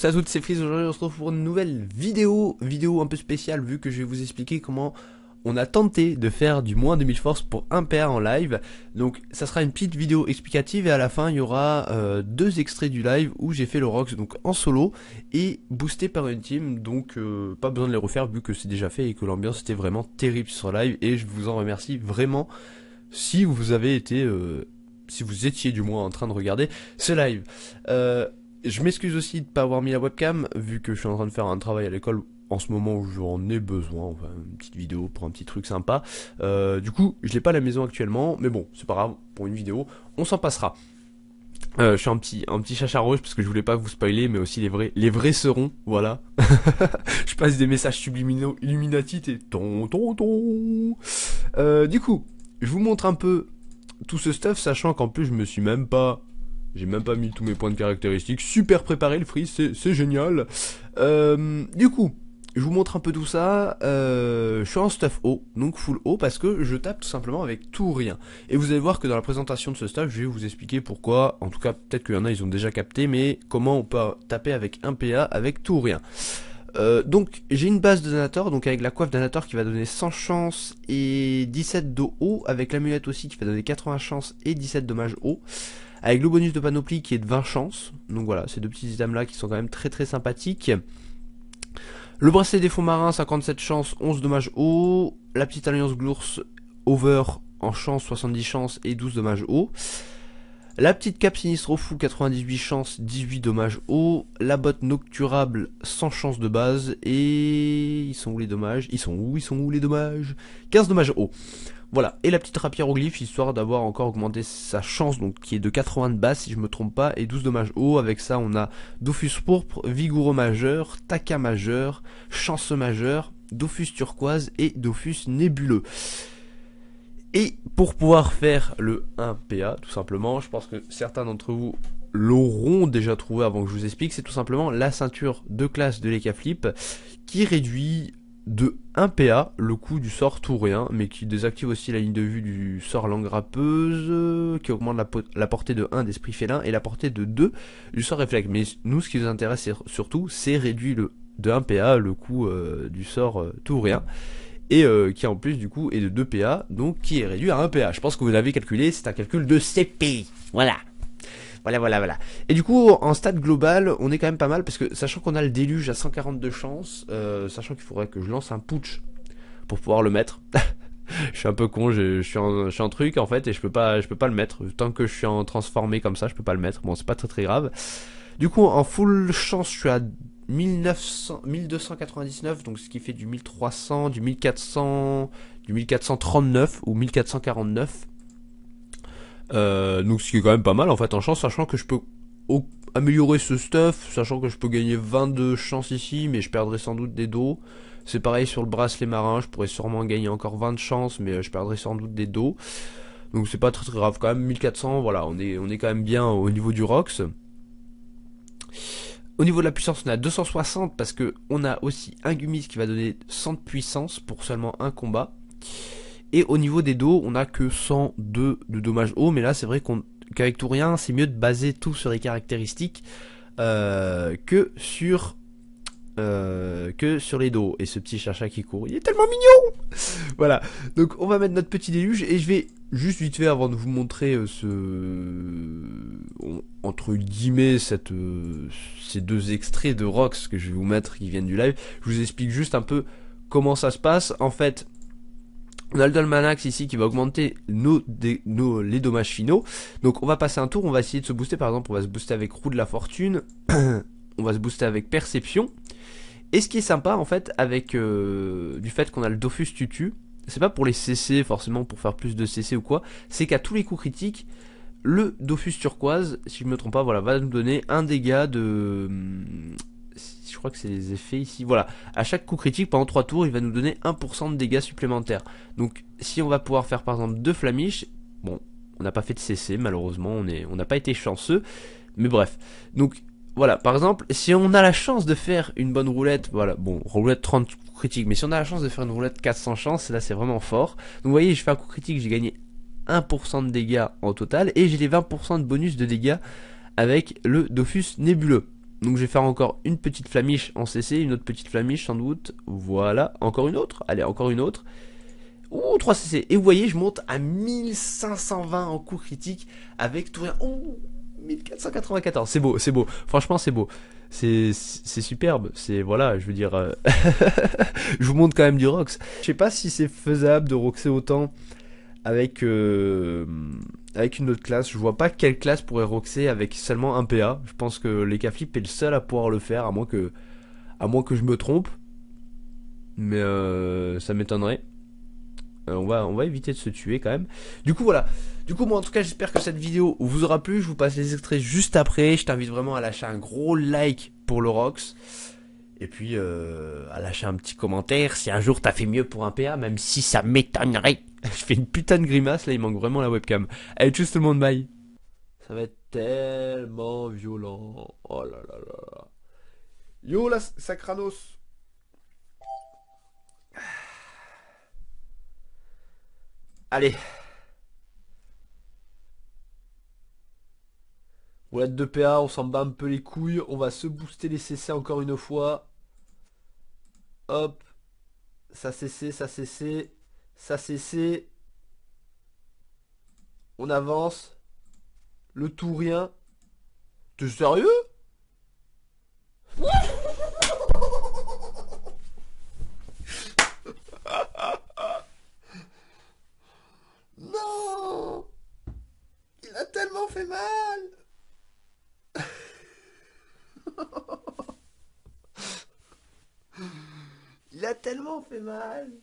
Salut à toutes, c'est Freeze, aujourd'hui on se retrouve pour une nouvelle vidéo, vidéo un peu spéciale vu que je vais vous expliquer comment on a tenté de faire du moins 2000 forces pour un pair en live. Donc ça sera une petite vidéo explicative et à la fin il y aura euh, deux extraits du live où j'ai fait le Rox donc en solo et boosté par une team donc euh, pas besoin de les refaire vu que c'est déjà fait et que l'ambiance était vraiment terrible sur live et je vous en remercie vraiment si vous avez été... Euh, si vous étiez du moins en train de regarder ce live. Euh, je m'excuse aussi de ne pas avoir mis la webcam, vu que je suis en train de faire un travail à l'école en ce moment où j'en ai besoin, une petite vidéo pour un petit truc sympa. Euh, du coup, je l'ai pas à la maison actuellement, mais bon, c'est pas grave, pour une vidéo, on s'en passera. Euh, je suis un petit un petit rouge parce que je voulais pas vous spoiler, mais aussi les vrais les vrais seront, voilà. je passe des messages subliminaux, illuminati, et ton ton ton. Euh, du coup, je vous montre un peu tout ce stuff, sachant qu'en plus je me suis même pas j'ai même pas mis tous mes points de caractéristiques. Super préparé le freeze, c'est génial. Euh, du coup, je vous montre un peu tout ça. Euh, je suis en stuff haut, donc full haut, parce que je tape tout simplement avec tout rien. Et vous allez voir que dans la présentation de ce stuff, je vais vous expliquer pourquoi. En tout cas, peut-être qu'il y en a, ils ont déjà capté, mais comment on peut taper avec un PA avec tout rien. Euh, donc j'ai une base de Danator, donc avec la coiffe Danator qui va donner 100 chances et 17 de haut, avec l'amulette aussi qui va donner 80 chances et 17 dommages haut avec le bonus de panoplie qui est de 20 chances. Donc voilà, ces deux petits items là qui sont quand même très très sympathiques. Le bracelet des fonds marins, 57 chances, 11 dommages haut. La petite alliance glours, over en chance, 70 chances et 12 dommages haut. La petite cape sinistre fou, 98 chances, 18 dommages haut. La botte nocturable, 100 chances de base. Et ils sont où les dommages Ils sont où Ils sont où les dommages 15 dommages haut. Voilà, et la petite rapière histoire d'avoir encore augmenté sa chance, donc qui est de 80 de base si je me trompe pas, et 12 dommages haut, avec ça on a Dofus pourpre, Vigoureux majeur, Taka majeur, Chance majeur, Dofus turquoise et Dofus nébuleux. Et pour pouvoir faire le 1PA, tout simplement, je pense que certains d'entre vous l'auront déjà trouvé avant que je vous explique, c'est tout simplement la ceinture de classe de l'Ecaflip qui réduit de 1PA, le coût du sort tout rien, mais qui désactive aussi la ligne de vue du sort langue rappeuse, euh, qui augmente la, portée de 1 d'esprit félin et la portée de 2 du sort réflexe. Mais nous, ce qui nous intéresse surtout, c'est réduit le, de 1PA le coût euh, du sort euh, tout rien, et qui en plus du coup est de 2PA, donc qui est réduit à 1PA. Je pense que vous l'avez calculé, c'est un calcul de CP. Voilà. Voilà, voilà, voilà. Et du coup, en stade global, on est quand même pas mal, parce que sachant qu'on a le déluge à 142 chances, euh, sachant qu'il faudrait que je lance un putsch pour pouvoir le mettre. je suis un peu con, je, suis en, truc en fait, et je peux pas, je peux pas le mettre. Tant que je suis en transformé comme ça, je peux pas le mettre. Bon, c'est pas très très grave. Du coup, en full chance, je suis à 1900, 1299, donc ce qui fait du 1300, du 1400, du 1439 ou 1449. Euh, donc ce qui est quand même pas mal en fait en chance, sachant que je peux améliorer ce stuff, sachant que je peux gagner 22 chances ici, mais je perdrai sans doute des dos. C'est pareil sur le bracelet marin, je pourrais sûrement gagner encore 20 chances, mais euh, je perdrai sans doute des dos. Donc c'est pas très, très grave quand même, 1400, voilà, on est, on est quand même bien au niveau du ROX. Au niveau de la puissance, on a 260 parce que on a aussi un Gumis qui va donner 100 de puissance pour seulement un combat. Et au niveau des dos, on n'a que 102 de dommages hauts, mais là c'est vrai qu'avec tout rien, c'est mieux de baser tout sur les caractéristiques euh, que sur euh, que sur les dos. Et ce petit chacha qui court, il est tellement mignon Voilà, donc on va mettre notre petit déluge et je vais juste vite fait avant de vous montrer euh, ce... entre guillemets ces deux extraits de Rox que je vais vous mettre qui viennent du live, je vous explique juste un peu comment ça se passe. En fait, on a le Dolmanax ici qui va augmenter nos, les dommages finaux. Donc on va passer un tour, on va essayer de se booster. Par exemple, on va se booster avec Roue de la Fortune. on va se booster avec Perception. Et ce qui est sympa en fait avec euh, du fait qu'on a le Dofus Tutu, c'est pas pour les CC forcément pour faire plus de CC ou quoi, c'est qu'à tous les coups critiques, le Dofus Turquoise, si je ne me trompe pas, voilà, va nous donner un dégât de je crois que c'est les effets ici. Voilà, à chaque coup critique pendant 3 tours, il va nous donner 1% de dégâts supplémentaires. Donc si on va pouvoir faire par exemple 2 flamiches, bon, on n'a pas fait de CC malheureusement, on n'a on pas été chanceux. Mais bref, donc voilà, par exemple, si on a la chance de faire une bonne roulette, voilà, bon, roulette 30 coups critiques, mais si on a la chance de faire une roulette 400 chances, là c'est vraiment fort. Donc vous voyez, je fais un coup critique, j'ai gagné 1% de dégâts en total, et j'ai les 20% de bonus de dégâts avec le Dofus nébuleux. Donc je vais faire encore une petite flamiche en CC, une autre petite flamiche sans doute. Voilà, encore une autre. Allez, encore une autre. Ouh, 3 CC. Et vous voyez, je monte à 1520 en coup critique avec tout rien. Ouh, 1494. C'est beau, c'est beau. Franchement, c'est beau. C'est superbe. C'est, voilà, je veux dire. Euh, je vous montre quand même du Rox. Je sais pas si c'est faisable de roxer autant avec, euh, avec une autre classe. Je vois pas quelle classe pourrait roxer avec seulement un PA. Je pense que l'Ekaflip est le seul à pouvoir le faire, à moins que, à moins que je me trompe. Mais euh, ça m'étonnerait. Euh, on, va, on va éviter de se tuer quand même. Du coup, voilà. Du coup, moi, en tout cas, j'espère que cette vidéo vous aura plu. Je vous passe les extraits juste après. Je t'invite vraiment à lâcher un gros like pour le Rox. Et puis, euh, à lâcher un petit commentaire si un jour t'as fait mieux pour un PA, même si ça m'étonnerait. Je fais une putain de grimace, là, il manque vraiment la webcam. Allez, tchuss tout le monde, bye. Ça va être tellement violent. Oh là là là. là. Yo, la Sacranos. Allez. Roulette de PA, on s'en bat un peu les couilles. On va se booster les CC encore une fois. Hop. Ça cesse, ça cesse, ça cesse. On avance. Le tout rien. T'es sérieux Non Il a tellement fait mal coffee, man.